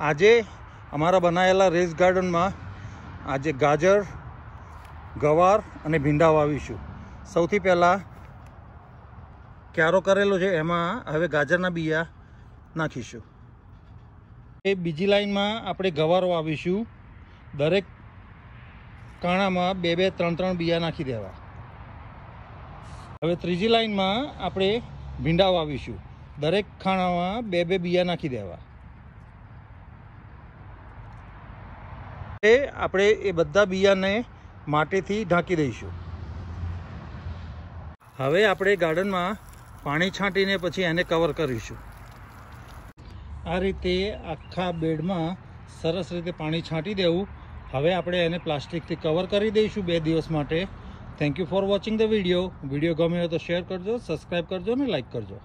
આજે અમારા બનાવેલા રેસ ગાર્ડનમાં આજે ગાજર ગવાર અને ભીંડા વાવીશું સૌથી પહેલાં ક્યારો કરેલો છે એમાં હવે ગાજરના બિયા નાખીશું એ બીજી લાઈનમાં આપણે ગવાર વાવીશું દરેક કાણામાં બે બે ત્રણ ત્રણ બિયા નાખી દેવા હવે ત્રીજી લાઈનમાં આપણે ભીંડા વાવીશું દરેક ખાણામાં બે બે બિયા નાખી દેવા એ આપણે એ બધા બિયાને માટીથી ઢાંકી દઈશું હવે આપણે ગાર્ડનમાં પાણી છાંટીને પછી એને કવર કરીશું આ રીતે આખા બેડમાં સરસ રીતે પાણી છાંટી દેવું હવે આપણે એને પ્લાસ્ટિકથી કવર કરી દઈશું બે દિવસ માટે thank you for watching the video video ગમ્યો તો શેર કરજો સબસ્ક્રાઈબ કરજો અને લાઇક કરજો